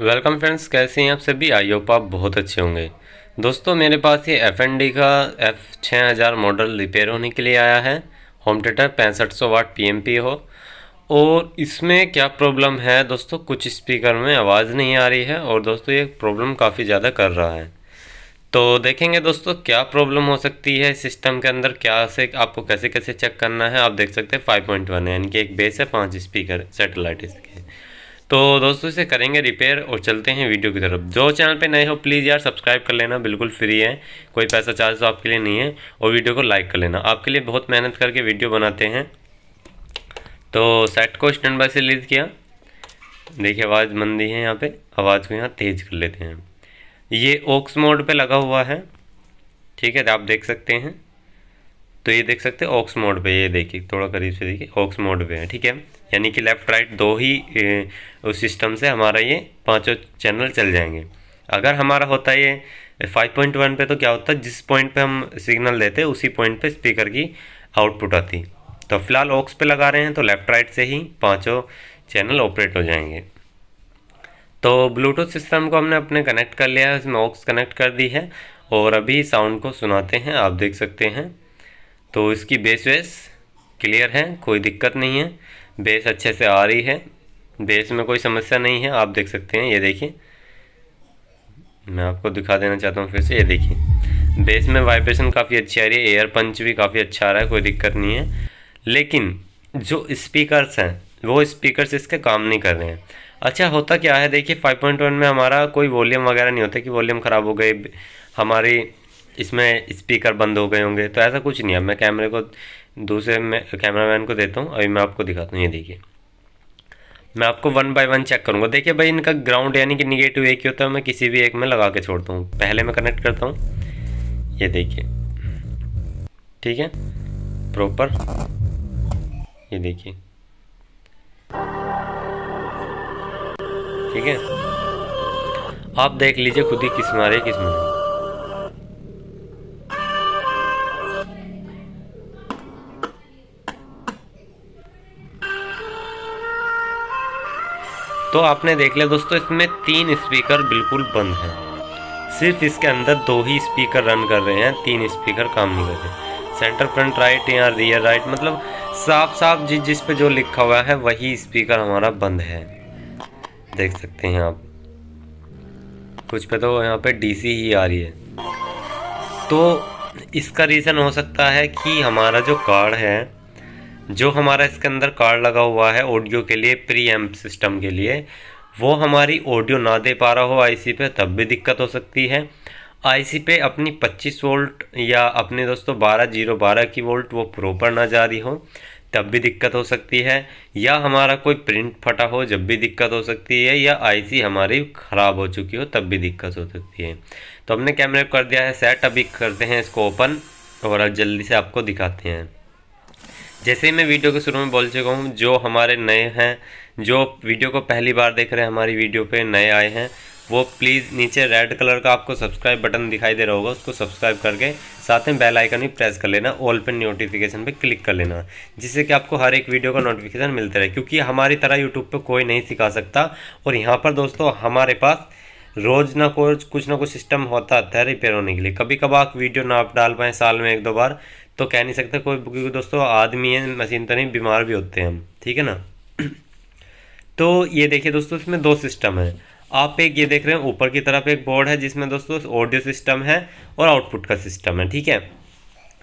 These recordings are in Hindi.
वेलकम फ्रेंड्स कैसे हैं आप सभी आई होप आप बहुत अच्छे होंगे दोस्तों मेरे पास ये एफ एन डी का एफ छः हज़ार मॉडल रिपेयर होने के लिए आया है होम थिएटर पैंसठ सौ वाट पी एम पी हो और इसमें क्या प्रॉब्लम है दोस्तों कुछ स्पीकर में आवाज़ नहीं आ रही है और दोस्तों ये प्रॉब्लम काफ़ी ज़्यादा कर रहा है तो देखेंगे दोस्तों क्या प्रॉब्लम हो सकती है सिस्टम के अंदर क्या से आपको कैसे कैसे चेक करना है आप देख सकते हैं फाइव पॉइंट वन है यानी कि एक बेस है पाँच स्पीकर सेटेलाइट इसके तो दोस्तों इसे करेंगे रिपेयर और चलते हैं वीडियो की तरफ जो चैनल पे नए हो प्लीज़ यार सब्सक्राइब कर लेना बिल्कुल फ्री है कोई पैसा चार्ज तो आपके लिए नहीं है और वीडियो को लाइक कर लेना आपके लिए बहुत मेहनत करके वीडियो बनाते हैं तो सेट को स्टैंड बाय से लीज किया देखिए आवाज़ मंदी है यहाँ पर आवाज़ को यहाँ तेज़ कर लेते हैं ये ओक्स मोड पर लगा हुआ है ठीक है आप देख सकते हैं तो ये देख सकते हैं ऑक्स मोड पे ये देखिए थोड़ा करीब से देखिए ऑक्स मोड पे है ठीक है यानी कि लेफ़्ट राइट दो ही उस सिस्टम से हमारा ये पांचों चैनल चल जाएंगे अगर हमारा होता ये 5.1 पे तो क्या होता जिस पॉइंट पे हम सिग्नल देते उसी पॉइंट पे स्पीकर की आउटपुट आती तो फिलहाल ऑक्स पे लगा रहे हैं तो लेफ़्ट राइट से ही पांचों चैनल ऑपरेट हो जाएंगे तो ब्लूटूथ सिस्टम को हमने अपने कनेक्ट कर लिया है उसमें ऑक्स कनेक्ट कर दी है और अभी साउंड को सुनाते हैं आप देख सकते हैं तो इसकी बेस वेस क्लियर है कोई दिक्कत नहीं है बेस अच्छे से आ रही है बेस में कोई समस्या नहीं है आप देख सकते हैं ये देखिए मैं आपको दिखा देना चाहता हूँ फिर से ये देखिए बेस में वाइब्रेशन काफ़ी अच्छी आ रही है एयर पंच भी काफ़ी अच्छा आ रहा है कोई दिक्कत नहीं है लेकिन जो स्पीकर्स हैं वो स्पीकर्स इसके काम नहीं कर रहे हैं अच्छा होता क्या है देखिए 5.1 में हमारा कोई वॉल्यूम वगैरह नहीं होता कि वॉल्यूम ख़राब हो गए हमारी इसमें स्पीकर बंद हो गए होंगे तो ऐसा कुछ नहीं है मैं कैमरे को दूसरे मैं कैमरा मैन को देता हूँ अभी मैं आपको दिखाता हूँ ये देखिए मैं आपको वन बाय वन चेक करूँगा देखिए भाई इनका ग्राउंड यानी कि निगेटिव एक ही होता है मैं किसी भी एक में लगा के छोड़ता हूँ पहले मैं कनेक्ट करता हूँ ये देखिए ठीक है प्रॉपर ये देखिए ठीक है आप देख लीजिए खुद ही किस्म आ रही है किस्म नहीं तो आपने देख लिया दोस्तों इसमें तीन स्पीकर बिल्कुल बंद हैं सिर्फ इसके अंदर दो ही स्पीकर रन कर रहे हैं तीन स्पीकर काम नहीं कर रहे सेंटर फ्रंट राइट या रियर राइट मतलब साफ साफ जिस जिस पे जो लिखा हुआ है वही स्पीकर हमारा बंद है देख सकते हैं आप कुछ पे तो यहाँ पे डीसी ही आ रही है तो इसका रीज़न हो सकता है कि हमारा जो कार्ड है जो हमारा इसके अंदर कार्ड लगा हुआ है ऑडियो के लिए प्री एम्प सिस्टम के लिए वो हमारी ऑडियो ना दे पा रहा हो आईसी पे तब भी दिक्कत हो सकती है आईसी पे अपनी 25 वोल्ट या अपने दोस्तों बारह जीरो बारह की वोल्ट वो प्रॉपर ना जा रही हो तब भी दिक्कत हो सकती है या हमारा कोई प्रिंट फटा हो जब भी दिक्कत हो सकती है या आईसी हमारी ख़राब हो चुकी हो तब भी दिक्कत हो सकती है तो हमने कैमरे कर दिया है सेट अभी करते हैं इसको ओपन और जल्दी से आपको दिखाते हैं जैसे ही मैं वीडियो के शुरू में बोल चुका हूँ जो हमारे नए हैं जो वीडियो को पहली बार देख रहे हैं हमारी वीडियो पे नए आए हैं वो प्लीज़ नीचे रेड कलर का आपको सब्सक्राइब बटन दिखाई दे रहा होगा उसको सब्सक्राइब करके साथ में बेल आइकन भी प्रेस कर लेना ऑल पे नोटिफिकेशन पे क्लिक कर लेना जिससे कि आपको हर एक वीडियो का नोटिफिकेशन मिलता रहे क्योंकि हमारी तरह यूट्यूब पे कोई नहीं सिखा सकता और यहाँ पर दोस्तों हमारे पास रोज़ ना कोई कुछ ना कुछ सिस्टम होता है रिपेयर होने के लिए कभी कभार वीडियो ना आप डाल पाएँ साल में एक दो बार तो कह नहीं सकते कोई क्योंकि दोस्तों आदमी है मशीन तो नहीं बीमार भी होते हैं हम ठीक है ना तो ये देखिए दोस्तों इसमें दो सिस्टम है आप एक ये देख रहे हैं ऊपर की तरफ एक बोर्ड है जिसमें दोस्तों ऑडियो सिस्टम है और आउटपुट का सिस्टम है ठीक है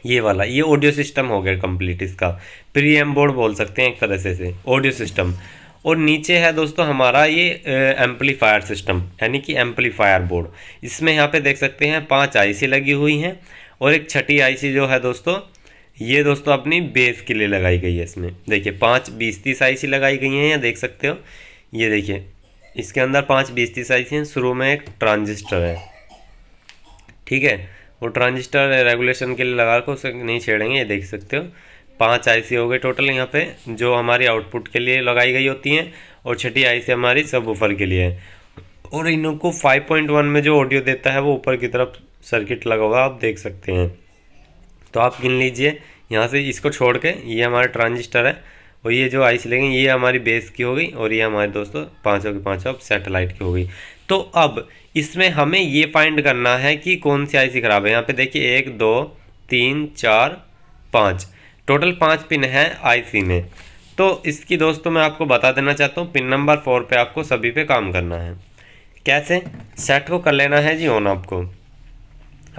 ये वाला ये ऑडियो सिस्टम हो गया कंप्लीट इसका प्री एम बोर्ड बोल सकते हैं एक तरह से से ऑडियो सिस्टम और नीचे है दोस्तों हमारा ये एम्पलीफायर सिस्टम यानी कि एम्पलीफायर बोर्ड इसमें यहाँ पे देख सकते हैं पांच आईसी लगी हुई हैं और एक छठी आईसी जो है दोस्तों ये दोस्तों अपनी बेस के लिए लगाई गई है इसमें देखिए पाँच बीस तीस आईसी लगाई गई हैं या देख सकते हो ये देखिए इसके अंदर पाँच बीस तीस आईसी हैं शुरू में एक ट्रांजिस्टर है ठीक है वो ट्रांजिस्टर रेगुलेशन के लिए लगा रखो उसे नहीं छेड़ेंगे ये देख सकते हो पाँच आईसी हो गए टोटल यहाँ पे जो हमारी आउटपुट के लिए लगाई गई होती हैं और छठी आईसी हमारी सब ऊपर के लिए है और इनको 5.1 में जो ऑडियो देता है वो ऊपर की तरफ सर्किट लगा हुआ आप देख सकते हैं तो आप गिन लीजिए यहाँ से इसको छोड़ के ये हमारा ट्रांजिस्टर है और ये जो आइस लेंगे ये हमारी बेस की हो गई और ये हमारे दोस्तों पाँचों की पाँचों अब की हो गई तो अब इसमें हमें ये फाइंड करना है कि कौन सी आईसी खराब है यहाँ पे देखिए एक दो तीन चार पाँच टोटल पाँच पिन हैं आईसी में तो इसकी दोस्तों मैं आपको बता देना चाहता हूँ पिन नंबर फोर पे आपको सभी पे काम करना है कैसे सेट को कर लेना है जी ऑन आपको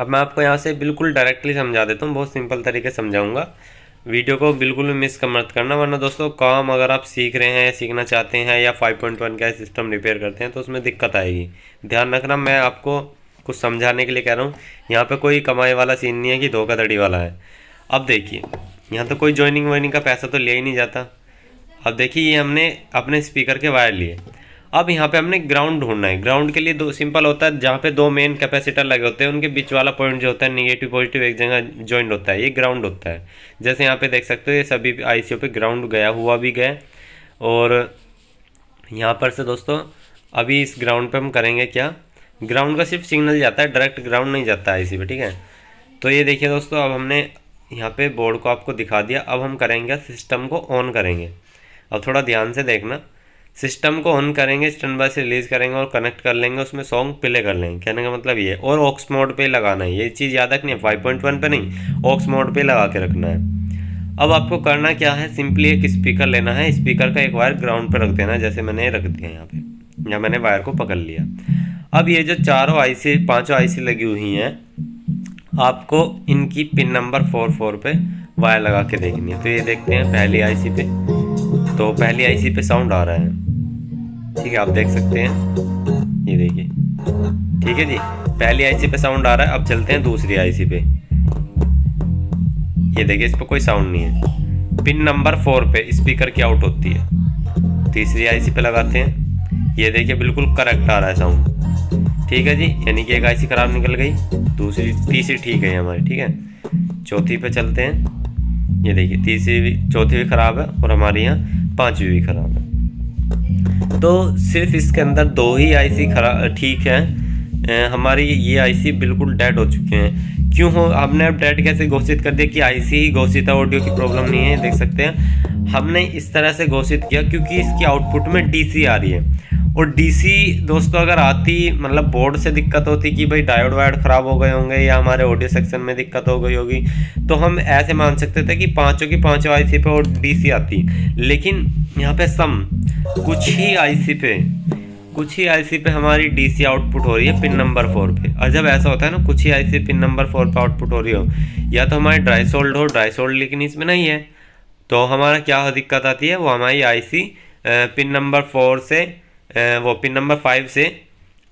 अब मैं आपको यहाँ से बिल्कुल डायरेक्टली समझा देता हूँ बहुत सिंपल तरीके से समझाऊँगा वीडियो को बिल्कुल भी मिस मत करना वरना दोस्तों काम अगर आप सीख रहे हैं सीखना चाहते हैं या 5.1 का सिस्टम रिपेयर करते हैं तो उसमें दिक्कत आएगी ध्यान रखना मैं आपको कुछ समझाने के लिए कह रहा हूँ यहाँ पे कोई कमाई वाला सीन नहीं है कि धोखाधड़ी वाला है अब देखिए यहाँ तो कोई ज्वाइनिंग वाइनिंग का पैसा तो लिया ही नहीं जाता अब देखिए ये हमने अपने स्पीकर के वायर लिए अब यहाँ पे हमने ग्राउंड ढूंढना है ग्राउंड के लिए दो सिंपल होता है जहाँ पे दो मेन कैपेसिटर लगे होते हैं उनके बीच वाला पॉइंट जो होता है निगेटिव पॉजिटिव एक जगह ज्वाइंट होता है ये ग्राउंड होता है जैसे यहाँ पे देख सकते हो ये सभी आई पे ग्राउंड गया हुआ भी गया और यहाँ पर से दोस्तों अभी इस ग्राउंड पर हम करेंगे क्या ग्राउंड का सिर्फ सिग्नल जाता है डायरेक्ट ग्राउंड नहीं जाता है सी पे ठीक है तो ये देखिए दोस्तों अब हमने यहाँ पे बोर्ड को आपको दिखा दिया अब हम करेंगे सिस्टम को ऑन करेंगे अब थोड़ा ध्यान से देखना सिस्टम को ऑन करेंगे स्टैंड बाय से रिलीज़ करेंगे और कनेक्ट कर लेंगे उसमें सॉन्ग प्ले कर लेंगे कहने का मतलब ये और ऑक्स मोड पे लगाना है ये चीज़ याद रखनी है फाइव पॉइंट वन पर नहीं ऑक्स मोड पे लगा के रखना है अब आपको करना क्या है सिंपली एक स्पीकर लेना है स्पीकर का एक वायर ग्राउंड पर रख देना जैसे मैंने रख दिया यहाँ पर या मैंने वायर को पकड़ लिया अब ये जो चारों पाँचों आई सी लगी हुई हैं आपको इनकी पिन नंबर फोर फोर पे वायर लगा के देखनी है तो ये देखते हैं पहली आईसी पे तो पहली आईसी पे साउंड आ रहा है ठीक है आप देख सकते हैं ये देखिए ठीक है जी पहली आईसी पे साउंड आ रहा है अब चलते हैं दूसरी आईसी पे ये देखिए इस पर कोई साउंड नहीं है पिन नंबर फोर पे स्पीकर की आउट होती है तीसरी आईसी पे लगाते हैं ये देखिए बिल्कुल करेक्ट आ रहा है साउंड ठीक है जी यानी कि एक आईसी ख़राब निकल गई दूसरी तीसरी ठीक है हमारी ठीक है चौथी पे चलते हैं ये देखिए तीसरी भी चौथी भी ख़राब है और हमारे यहाँ पाँचवीं खराब है तो सिर्फ इसके अंदर दो ही आईसी खराब ठीक है हमारी ये आईसी बिल्कुल डेड हो चुके हैं क्यों हो हमने अब डेड कैसे घोषित कर दिया कि आईसी ही घोषित है ऑडियो की प्रॉब्लम नहीं है देख सकते हैं हमने इस तरह से घोषित किया क्योंकि इसकी आउटपुट में डीसी आ रही है और डीसी दोस्तों अगर आती मतलब बोर्ड से दिक्कत होती कि भाई डायोड वायर्ड ख़राब हो गए होंगे या हमारे ऑडियो सेक्शन में दिक्कत हो गई होगी तो हम ऐसे मान सकते थे कि पाँचों की पाँचों आईसी पे और डीसी आती लेकिन यहाँ पे सम कुछ ही आईसी पे कुछ ही आईसी पे हमारी डीसी आउटपुट हो रही है पिन नंबर फोर पे और जब ऐसा होता है ना कुछ ही आईसी पिन नंबर फोर पे आउटपुट हो रही हो या तो हमारी ड्राई सोल्ड हो ड्राई सोल्ड लेकिन इसमें नहीं है तो हमारा क्या दिक्कत आती है वो हमारी आईसी पिन नंबर फोर से वो पिन नंबर फाइव से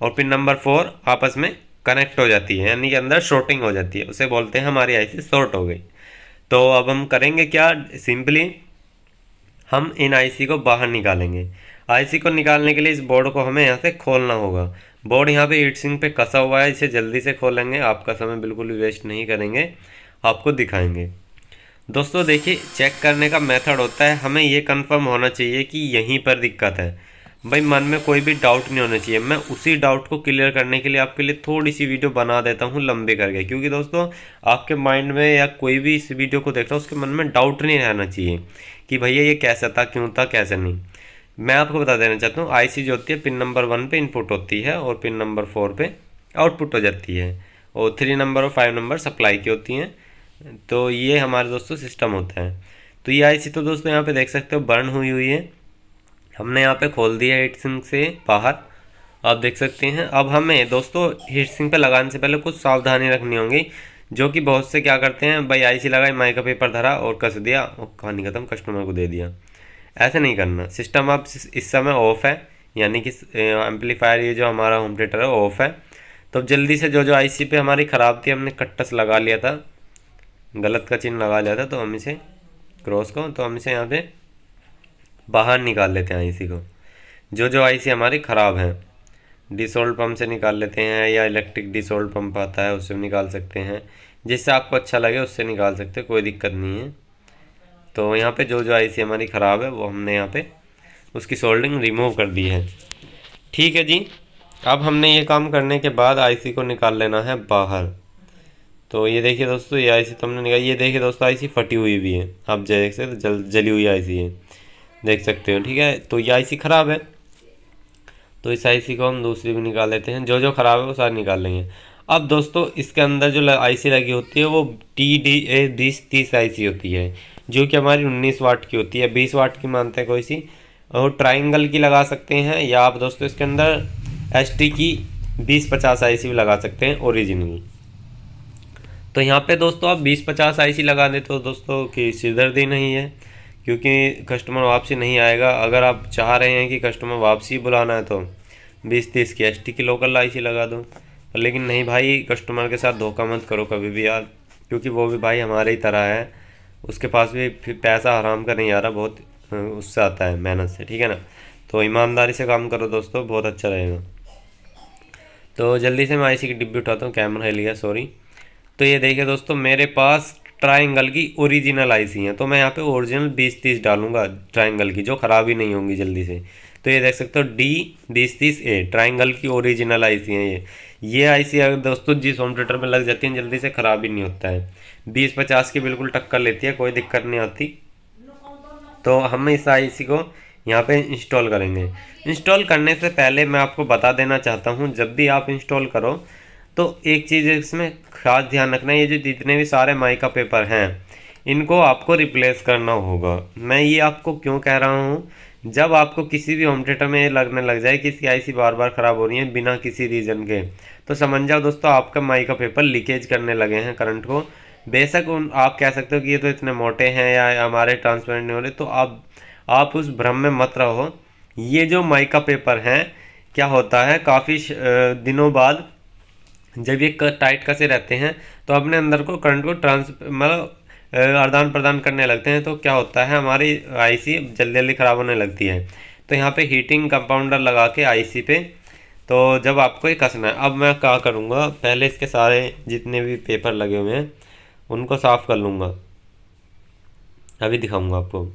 और पिन नंबर फोर आपस में कनेक्ट हो जाती है यानी कि अंदर शॉर्टिंग हो जाती है उसे बोलते हैं हमारी आईसी शॉर्ट हो गई तो अब हम करेंगे क्या सिंपली हम इन आईसी को बाहर निकालेंगे आईसी को निकालने के लिए इस बोर्ड को हमें यहाँ से खोलना होगा बोर्ड यहाँ पे ईट सिंह पे कसा हुआ है इसे जल्दी से खोलेंगे आपका समय बिल्कुल भी वेस्ट नहीं करेंगे आपको दिखाएंगे दोस्तों देखिए चेक करने का मेथड होता है हमें ये कंफर्म होना चाहिए कि यहीं पर दिक्कत है भाई मन में कोई भी डाउट नहीं होना चाहिए मैं उसी डाउट को क्लियर करने के लिए आपके लिए थोड़ी सी वीडियो बना देता हूँ लंबे करके क्योंकि दोस्तों आपके माइंड में या कोई भी इस वीडियो को देखता हूँ उसके मन में डाउट नहीं रहना चाहिए कि भैया ये कैसा था क्यों था कैसे नहीं मैं आपको बता देना चाहता हूँ आई जो होती है पिन नंबर वन पर इनपुट होती है और पिन नंबर फोर पर आउटपुट हो जाती है और थ्री नंबर और फाइव नंबर सप्लाई की होती हैं तो ये हमारे दोस्तों सिस्टम होता है तो ये आई तो दोस्तों यहाँ पर देख सकते हो बर्न हुई हुई है हमने यहाँ पे खोल दिया हीट सिंक से बाहर आप देख सकते हैं अब हमें दोस्तों हीट सिंक पे लगाने से पहले कुछ सावधानी रखनी होगी जो कि बहुत से क्या करते हैं भाई आईसी लगाई माइक का पेपर धरा और कस दिया और कहानी ख़त्म कस्टमर को दे दिया ऐसे नहीं करना सिस्टम अब इस समय ऑफ है यानी कि एम्पलीफायर ये जो हमारा होम थिएटर है ऑफ है तो जल्दी से जो जो सी पे हमारी ख़राब थी हमने कट्टस लगा लिया था गलत का चिन्ह लगा लिया था तो हम इसे क्रॉस को तो हम इसे यहाँ पे बाहर निकाल लेते हैं आईसी को जो जो आईसी हमारी ख़राब हैं डिसोल्ड पम्प से निकाल लेते हैं या इलेक्ट्रिक डिसोल्ड पम्प आता है उससे निकाल सकते हैं जिससे आपको अच्छा लगे उससे निकाल सकते कोई दिक्कत नहीं है तो यहाँ पे जो जो आईसी हमारी ख़राब है वो हमने यहाँ पे उसकी सोल्डिंग रिमूव कर दी है ठीक है जी अब हमने ये काम करने के बाद आईसी को निकाल लेना है बाहर तो ये देखिए दोस्तों ये आईसी तो हमने निकाली ये देखिए दोस्तों आईसी फटी हुई भी है आप जैसे जल जली हुई आईसी है देख सकते हो ठीक है तो ये आईसी ख़राब है तो इस आईसी को हम दूसरी भी निकाल लेते हैं जो जो ख़राब है वो सारे निकाल लेंगे अब दोस्तों इसके अंदर जो आईसी लगी होती है वो टी डी ए बीस तीस सी होती है जो कि हमारी उन्नीस वाट की होती है बीस वाट की मानते हैं कोई सी और ट्राइंगल की लगा सकते हैं या आप दोस्तों इसके अंदर एस टी की बीस पचास आई सी भी लगा सकते हैं ओरिजिनल तो यहाँ पे दोस्तों आप बीस पचास आई सी लगा दें तो दोस्तों की सिदर्दी नहीं है क्योंकि कस्टमर वापसी नहीं आएगा अगर आप चाह रहे हैं कि कस्टमर वापसी बुलाना है तो बीस तीस की एस की लोकल आई लगा दो लेकिन नहीं भाई कस्टमर के साथ धोखा मत करो कभी भी यार क्योंकि वो भी भाई हमारे ही तरह है उसके पास भी पैसा हराम का नहीं आ रहा बहुत उससे आता है मेहनत से ठीक है ना तो ईमानदारी से काम करो दोस्तों बहुत अच्छा रहेगा तो जल्दी से मैं आईसी की डिब्बी उठाता हूँ कैमरा हिल लिया सॉरी तो ये देखिए दोस्तों मेरे पास ट्राइंगल की ओरिजिनल आई सी हैं तो मैं यहाँ पे ओरिजिनल बीस तीस डालूंगा ट्राइंगल की जो ख़राब ही नहीं होंगी जल्दी से तो ये देख सकते हो डी बीस तीस ए ट्राइंगल की ओरिजिनल आई सी हैं ये ये आई सी अगर दोस्तों जिस होम थिएटर में लग जाती है जल्दी से ख़राब ही नहीं होता है बीस पचास की बिल्कुल टक्कर लेती है कोई दिक्कत नहीं आती तो हम इस आई सी को यहाँ पे इंस्टॉल करेंगे इंस्टॉल करने से पहले मैं आपको बता देना चाहता हूँ जब भी आप इंस्टॉल करो तो एक चीज़ इसमें खास ध्यान रखना है ये जो जितने भी सारे माई का पेपर हैं इनको आपको रिप्लेस करना होगा मैं ये आपको क्यों कह रहा हूँ जब आपको किसी भी होम थिएटर में लगने लग जाए कि इसकी आईसी बार बार ख़राब हो रही है बिना किसी रीज़न के तो समझ जाओ दोस्तों आपका माई का पेपर लीकेज करने लगे हैं करंट को बेशक उन आप कह सकते हो कि ये तो इतने मोटे हैं या हमारे ट्रांसपेरेंट नहीं हो रहे तो आप आप उस भ्रम में मत रहो ये जो माई का पेपर हैं क्या होता है काफ़ी दिनों बाद जब ये टाइट कसे रहते हैं तो अपने अंदर को करंट को ट्रांस मतलब आदान प्रदान करने लगते हैं तो क्या होता है हमारी आईसी जल्दी जल्दी ख़राब होने लगती है तो यहाँ पे हीटिंग कंपाउंडर लगा के आईसी पे तो जब आपको ये कसना है अब मैं क्या करूँगा पहले इसके सारे जितने भी पेपर लगे हुए हैं उनको साफ़ कर लूँगा अभी दिखाऊँगा आपको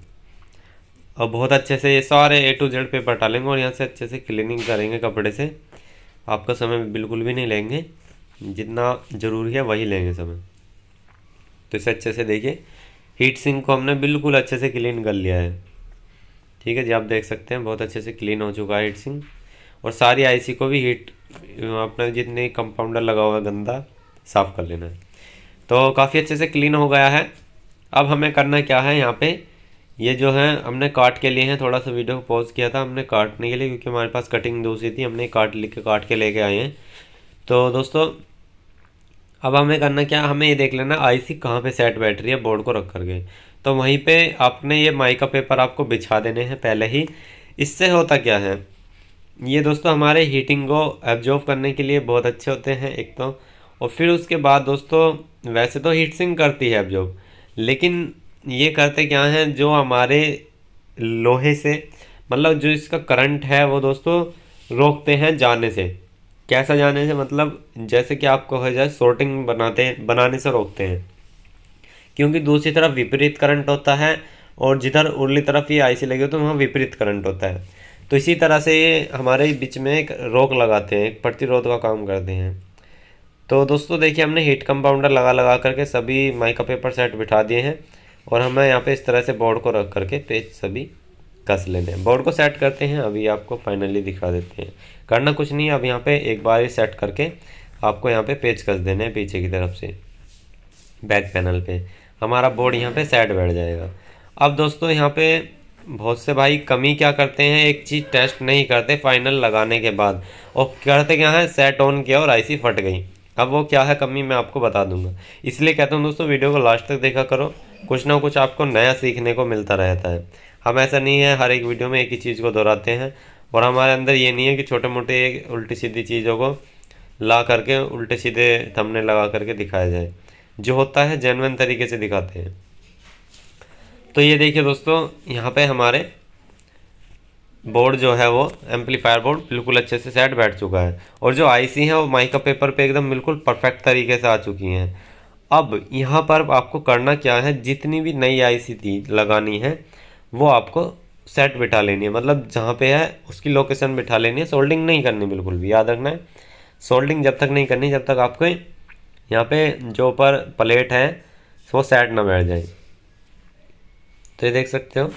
और बहुत अच्छे से ये सारे ए टू जेड पेपर डालेंगे और यहाँ से अच्छे से क्लिनिंग करेंगे कपड़े से आपका समय बिल्कुल भी नहीं लेंगे जितना ज़रूरी है वही लेंगे समय तो इसे अच्छे से देखिए हीट सिंक को हमने बिल्कुल अच्छे से क्लीन कर लिया है ठीक है जी आप देख सकते हैं बहुत अच्छे से क्लीन हो चुका है हीट सिंक और सारी आईसी को भी हीट अपना जितने कंपाउंडर लगा हुआ है गंदा साफ़ कर लेना है तो काफ़ी अच्छे से क्लीन हो गया है अब हमें करना क्या है यहाँ पे ये जो है हमने काट के लिए हैं थोड़ा सा वीडियो पॉज किया था हमने काटने के लिए क्योंकि हमारे पास कटिंग दूसरी थी हमने काट लिख के काट के लेके आए हैं तो दोस्तों अब हमें करना क्या हमें ये देख लेना आई सी कहाँ पर सेट बैठ रही है बोर्ड को रख कर गए तो वहीं पे आपने ये माइका पेपर आपको बिछा देने हैं पहले ही इससे होता क्या है ये दोस्तों हमारे हीटिंग को एब्जॉर्व करने के लिए बहुत अच्छे होते हैं एक तो और फिर उसके बाद दोस्तों वैसे तो हीट सिंक करती है एब्जॉर्व लेकिन ये करते क्या हैं जो हमारे लोहे से मतलब जो इसका करंट है वो दोस्तों रोकते हैं जाने से कैसा जाने से मतलब जैसे कि आप कहा जाए शॉर्टिंग बनाते बनाने से रोकते हैं क्योंकि दूसरी तरफ विपरीत करंट होता है और जिधर उर्ली तरफ ये आईसी लगी हो तो वहाँ विपरीत करंट होता है तो इसी तरह से ये हमारे बीच में एक रोक लगाते हैं एक प्रतिरोध का काम करते हैं तो दोस्तों देखिए हमने हीट कंपाउंडर लगा लगा करके सभी माइका पेपर सेट बिठा दिए हैं और हमें यहाँ पे इस तरह से बोर्ड को रख करके पेज सभी कस लेते हैं बोर्ड को सेट करते हैं अभी आपको फाइनली दिखा देते हैं करना कुछ नहीं अब यहाँ पे एक बार ही सेट करके आपको यहाँ पे पेज कस देना है पीछे की तरफ से बैक पैनल पे हमारा बोर्ड यहाँ पे सेट बैठ जाएगा अब दोस्तों यहाँ पे बहुत से भाई कमी क्या करते हैं एक चीज़ टेस्ट नहीं करते फाइनल लगाने के बाद और करते क्या है सेट ऑन किया और आईसी फट गई अब वो क्या है कमी मैं आपको बता दूंगा इसलिए कहता हूँ दोस्तों वीडियो को लास्ट तक देखा करो कुछ ना कुछ आपको नया सीखने को मिलता रहता है हम ऐसा नहीं है हर एक वीडियो में एक ही चीज़ को दोहराते हैं और हमारे अंदर ये नहीं है कि छोटे मोटे उल्टी सीधी चीज़ों को ला करके उल्टे सीधे थमने लगा करके दिखाया जाए जो होता है जेनवन तरीके से दिखाते हैं तो ये देखिए दोस्तों यहाँ पे हमारे बोर्ड जो है वो एम्पलीफायर बोर्ड बिल्कुल अच्छे से सेट बैठ चुका है और जो आईसी है वो माइका पेपर पे एकदम बिल्कुल परफेक्ट तरीके से आ चुकी हैं अब यहाँ पर आपको करना क्या है जितनी भी नई आईसी थी लगानी है वो आपको सेट बिठा लेनी है मतलब जहाँ पे है उसकी लोकेशन बिठा लेनी है सोल्डिंग नहीं करनी बिल्कुल भी याद रखना है सोल्डिंग जब तक नहीं करनी जब तक आपको यहाँ पे जो ऊपर प्लेट है वो सेट ना बैठ जाए तो ये देख सकते हो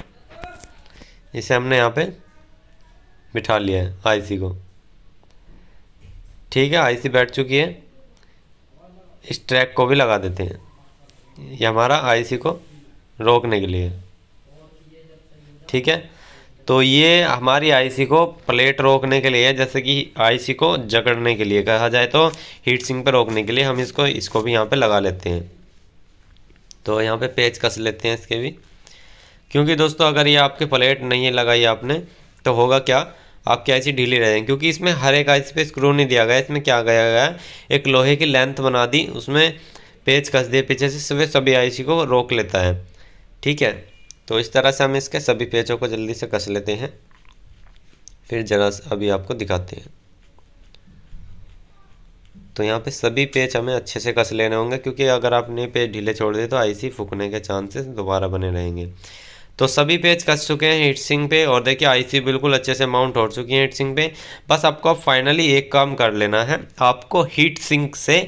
इसे हमने यहाँ पे बिठा लिया है आईसी को ठीक है आईसी बैठ चुकी है इस ट्रैक को भी लगा देते हैं ये हमारा आईसी को रोकने के लिए ठीक है तो ये हमारी आईसी को प्लेट रोकने के लिए जैसे कि आईसी को जकड़ने के लिए कहा जाए तो हीट सिंक पर रोकने के लिए हम इसको इसको भी यहाँ पे लगा लेते हैं तो यहाँ पे पेच कस लेते हैं इसके भी क्योंकि दोस्तों अगर ये आपके प्लेट नहीं है लगाई आपने तो होगा क्या आपकी आईसी ढीली रहेंगे क्योंकि इसमें हर एक आईसी पे स्क्रू नहीं दिया गया इसमें क्या गया गया एक लोहे की लेंथ बना दी उसमें पेच कस दिए पीछे से सभी सभी आईसी को रोक लेता है ठीक है तो इस तरह से हम इसके सभी पेजों को जल्दी से कस लेते हैं फिर जरा अभी आपको दिखाते हैं तो यहाँ पे सभी पेज हमें अच्छे से कस लेने होंगे क्योंकि अगर आपने पेज ढीले छोड़ दिए तो आईसी फूकने के चांसेस दोबारा बने रहेंगे तो सभी पेज कस चुके हैं हीट सिंग पे और देखिए आईसी बिल्कुल अच्छे से माउंट हो चुकी है हीट सिंग पे बस आपको फाइनली एक काम कर लेना है आपको हीट सिंक से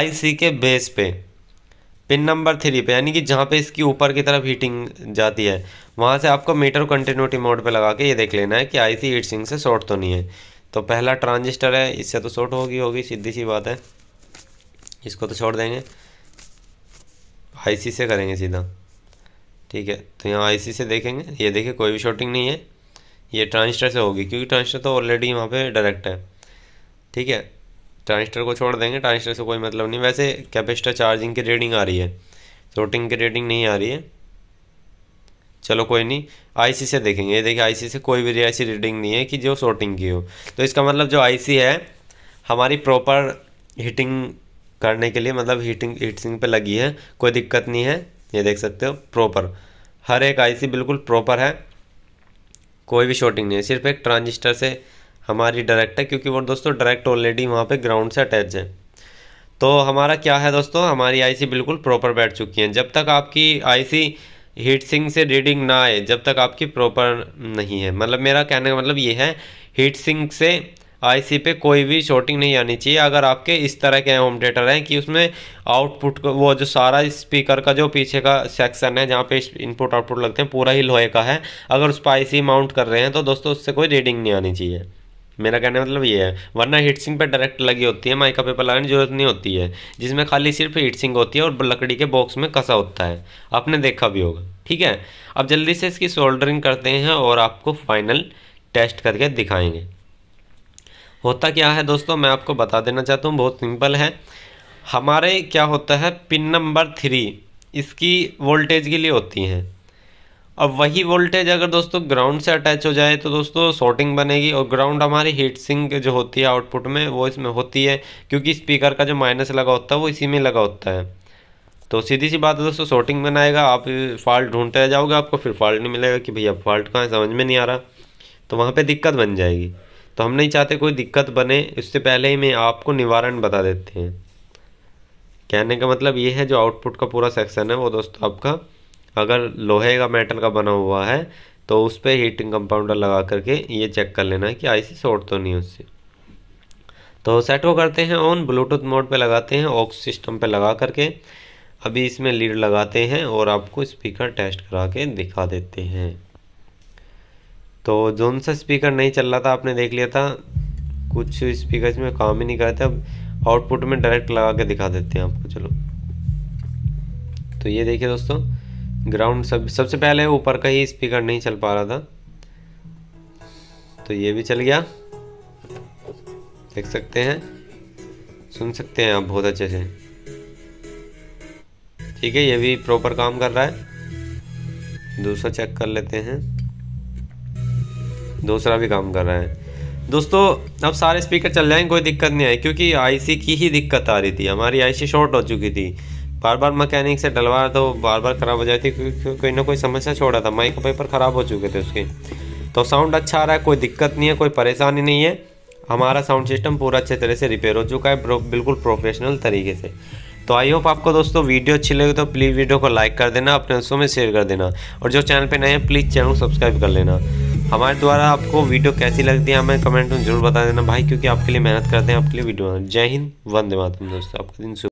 आईसी के बेस पे पिन नंबर थ्री पे यानी कि जहाँ पे इसकी ऊपर की तरफ हीटिंग जाती है वहाँ से आपको मीटर कंटिन्यूटी मोड पे लगा के ये देख लेना है कि आई सी हीट सिंक से शॉर्ट तो नहीं है तो पहला ट्रांजिस्टर है इससे तो शॉर्ट होगी होगी सीधी सी बात है इसको तो छोड़ देंगे आई सी से करेंगे सीधा ठीक है तो यहाँ आई सी से देखेंगे ये देखिए कोई भी शॉर्टिंग नहीं है ये ट्रांजिस्टर से होगी क्योंकि ट्रांजिस्टर तो ऑलरेडी वहाँ पर डायरेक्ट है ठीक है ट्रांजिस्टर को छोड़ देंगे ट्रांजिस्टर से कोई मतलब नहीं वैसे कैपेसिटर चार्जिंग की रीडिंग आ रही है शोटिंग की रीडिंग नहीं आ रही है चलो कोई नहीं आईसी से देखेंगे ये देखिए आईसी से कोई भी ऐसी रीडिंग नहीं है कि जो शोटिंग की हो तो इसका मतलब जो आईसी है हमारी प्रॉपर हीटिंग करने के लिए मतलब हीटिंग हीटिंग पे लगी है कोई दिक्कत नहीं है ये देख सकते हो प्रॉपर हर एक आईसी बिल्कुल प्रॉपर है कोई भी शॉर्टिंग नहीं है सिर्फ एक ट्रांजिस्टर से हमारी डायरेक्ट है क्योंकि वो दोस्तों डायरेक्ट ऑलरेडी वहाँ पे ग्राउंड से अटैच है तो हमारा क्या है दोस्तों हमारी आईसी बिल्कुल प्रॉपर बैठ चुकी है जब तक आपकी आईसी हीट सिंक से रीडिंग ना आए जब तक आपकी प्रॉपर नहीं है मतलब मेरा कहने का मतलब ये है हीट सिंक से आईसी पे कोई भी शॉर्टिंग नहीं आनी चाहिए अगर आपके इस तरह के होम थिएटर हैं कि उसमें आउटपुट वो जो सारा स्पीकर का जो पीछे का सेक्शन है जहाँ पे इनपुट आउटपुट लगते हैं पूरा ही लोहे का है अगर उस पर सी माउंट कर रहे हैं तो दोस्तों उससे कोई रीडिंग नहीं आनी चाहिए मेरा कहने मतलब ये है वरना हीट सिंह पर डायरेक्ट लगी होती है माइका पेपर लगाने की जरूरत नहीं होती है जिसमें खाली सिर्फ हीट सिंह होती है और लकड़ी के बॉक्स में कसा होता है आपने देखा भी होगा ठीक है अब जल्दी से इसकी सोल्डरिंग करते हैं और आपको फाइनल टेस्ट करके दिखाएंगे होता क्या है दोस्तों मैं आपको बता देना चाहता हूँ बहुत सिंपल है हमारे क्या होता है पिन नंबर थ्री इसकी वोल्टेज के लिए होती हैं अब वही वोल्टेज अगर दोस्तों ग्राउंड से अटैच हो जाए तो दोस्तों शॉर्टिंग बनेगी और ग्राउंड हमारी हीट सिंक जो होती है आउटपुट में वो इसमें होती है क्योंकि स्पीकर का जो माइनस लगा होता है वो इसी में लगा होता है तो सीधी सी बात है दोस्तों शॉर्टिंग बनाएगा आप फॉल्ट ढूंढते जाओगे आपको फिर फॉल्ट नहीं मिलेगा कि भैया फॉल्ट कहाँ समझ में नहीं आ रहा तो वहाँ पर दिक्कत बन जाएगी तो हम नहीं चाहते कोई दिक्कत बने इससे पहले ही मैं आपको निवारण बता देते हैं कहने का मतलब ये है जो आउटपुट का पूरा सेक्शन है वो दोस्तों आपका अगर लोहे का मेटल का बना हुआ है तो उस पर हीटिंग कंपाउंडर लगा करके ये चेक कर लेना है कि आईसी शॉर्ट तो नहीं उससे तो सेट वो करते हैं ऑन ब्लूटूथ मोड पे लगाते हैं ऑक्स सिस्टम पे लगा करके अभी इसमें लीड लगाते हैं और आपको स्पीकर टेस्ट करा के दिखा देते हैं तो जोन सा स्पीकर नहीं चल रहा था आपने देख लिया था कुछ स्पीकर इसमें काम ही नहीं करते अब आउटपुट में डायरेक्ट लगा के दिखा देते हैं आपको चलो तो ये देखिए दोस्तों ग्राउंड सब सबसे पहले ऊपर का ही स्पीकर नहीं चल पा रहा था तो ये भी चल गया देख सकते हैं सुन सकते हैं आप बहुत अच्छे से ठीक है ये भी प्रॉपर काम कर रहा है दूसरा चेक कर लेते हैं दूसरा भी काम कर रहा है दोस्तों अब सारे स्पीकर चल जाएंगे कोई दिक्कत नहीं आई क्योंकि आईसी की ही दिक्कत आ रही थी हमारी आईसी शॉर्ट हो चुकी थी बार बार मैकेनिक से डलवा तो बार बार ख़राब हो जाती क्योंकि कोई ना कोई समस्या छोड़ा था माइक पेपर ख़राब हो चुके थे उसके तो साउंड अच्छा आ रहा है कोई दिक्कत नहीं है कोई परेशानी नहीं है हमारा साउंड सिस्टम पूरा अच्छे तरह से रिपेयर हो चुका है बिल्कुल प्रोफेशनल तरीके से तो आई होप आपको दोस्तों वीडियो अच्छी लगे तो प्लीज़ वीडियो को लाइक कर देना अपने दोस्तों में शेयर कर देना और जो चैनल पर नए हैं प्लीज़ चैनल को सब्सक्राइब कर लेना हमारे द्वारा आपको वीडियो कैसी लगती है हमें कमेंट में जरूर बता देना भाई क्योंकि आपके लिए मेहनत करते हैं आपके लिए वीडियो जय हिंद वंदे मातरम दोस्तों आपका दिन